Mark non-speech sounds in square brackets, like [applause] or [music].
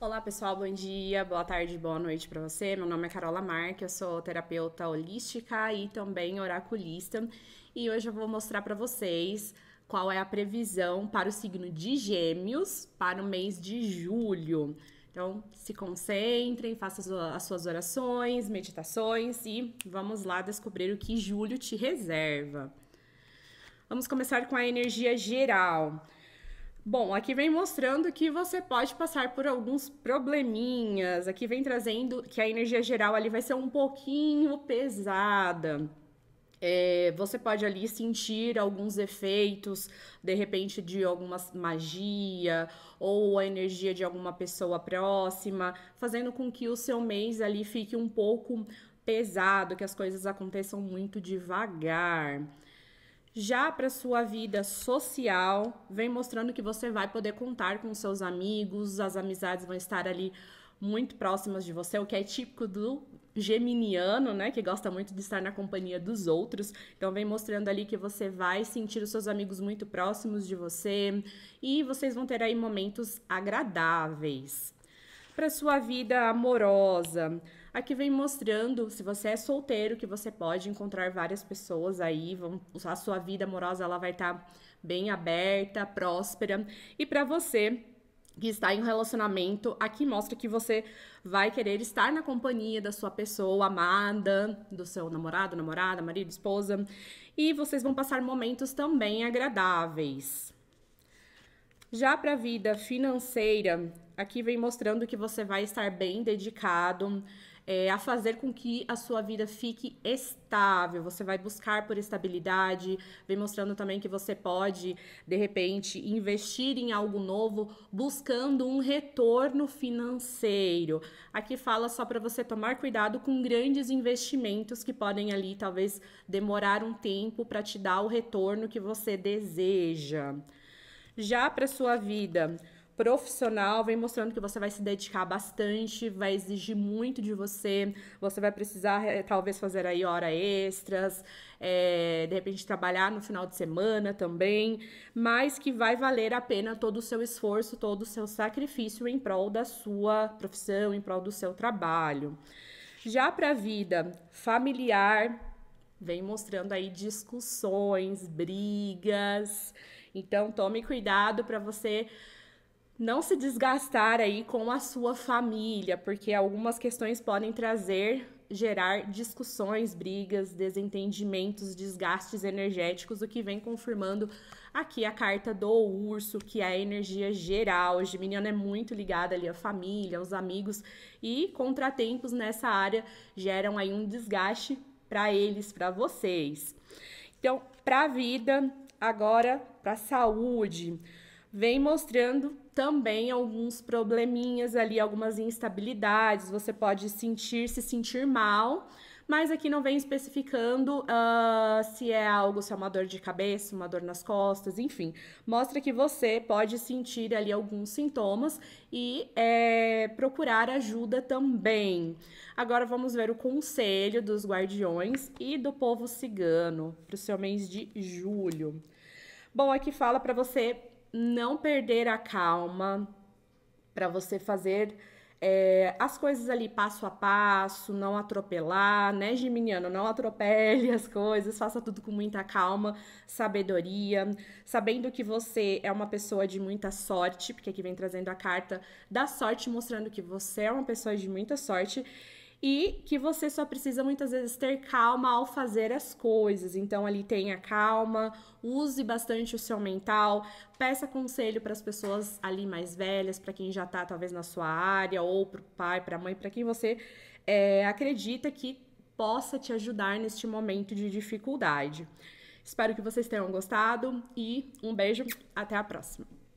Olá, pessoal, bom dia, boa tarde, boa noite para você. Meu nome é Carola Marque, eu sou terapeuta holística e também oraculista, e hoje eu vou mostrar para vocês qual é a previsão para o signo de Gêmeos para o mês de julho. Então, se concentrem, façam as suas orações, meditações e vamos lá descobrir o que julho te reserva. Vamos começar com a energia geral. Bom, aqui vem mostrando que você pode passar por alguns probleminhas. Aqui vem trazendo que a energia geral ali vai ser um pouquinho pesada. É, você pode ali sentir alguns efeitos, de repente, de alguma magia ou a energia de alguma pessoa próxima, fazendo com que o seu mês ali fique um pouco pesado, que as coisas aconteçam muito devagar. Já para sua vida social, vem mostrando que você vai poder contar com seus amigos, as amizades vão estar ali muito próximas de você, o que é típico do geminiano, né, que gosta muito de estar na companhia dos outros. Então vem mostrando ali que você vai sentir os seus amigos muito próximos de você e vocês vão ter aí momentos agradáveis. Para sua vida amorosa, Aqui vem mostrando, se você é solteiro, que você pode encontrar várias pessoas aí, vão, a sua vida amorosa ela vai estar tá bem aberta, próspera. E para você que está em um relacionamento, aqui mostra que você vai querer estar na companhia da sua pessoa amada, do seu namorado, namorada, marido, esposa, e vocês vão passar momentos também agradáveis. Já para a vida financeira, aqui vem mostrando que você vai estar bem dedicado, é, a fazer com que a sua vida fique estável. Você vai buscar por estabilidade, vem mostrando também que você pode, de repente, investir em algo novo, buscando um retorno financeiro. Aqui fala só para você tomar cuidado com grandes investimentos que podem ali, talvez, demorar um tempo para te dar o retorno que você deseja. Já para sua vida profissional vem mostrando que você vai se dedicar bastante, vai exigir muito de você, você vai precisar eh, talvez fazer aí hora extras, é, de repente trabalhar no final de semana também, mas que vai valer a pena todo o seu esforço, todo o seu sacrifício em prol da sua profissão, em prol do seu trabalho. Já para a vida familiar, vem mostrando aí discussões, brigas. Então tome cuidado para você não se desgastar aí com a sua família, porque algumas questões podem trazer, gerar discussões, brigas, desentendimentos, desgastes energéticos, o que vem confirmando aqui a carta do urso, que é a energia geral. de geminiana é muito ligada ali à família, aos amigos, e contratempos nessa área geram aí um desgaste para eles, para vocês. Então, para a vida, agora para a saúde vem mostrando também alguns probleminhas ali, algumas instabilidades. Você pode sentir, se sentir mal, mas aqui não vem especificando uh, se é algo, se é uma dor de cabeça, uma dor nas costas, enfim. Mostra que você pode sentir ali alguns sintomas e é, procurar ajuda também. Agora vamos ver o conselho dos guardiões e do povo cigano para o seu mês de julho. Bom, aqui fala para você não perder a calma, para você fazer é, as coisas ali passo a passo, não atropelar, né, Geminiano? Não atropele [laughs] as coisas, faça tudo com muita calma, sabedoria, sabendo que você é uma pessoa de muita sorte, porque aqui vem trazendo a carta da sorte, mostrando que você é uma pessoa de muita sorte e que você só precisa muitas vezes ter calma ao fazer as coisas. Então ali tenha calma, use bastante o seu mental, peça conselho para as pessoas ali mais velhas, para quem já está talvez na sua área ou para o pai, para a mãe, para quem você é, acredita que possa te ajudar neste momento de dificuldade. Espero que vocês tenham gostado e um beijo, até a próxima.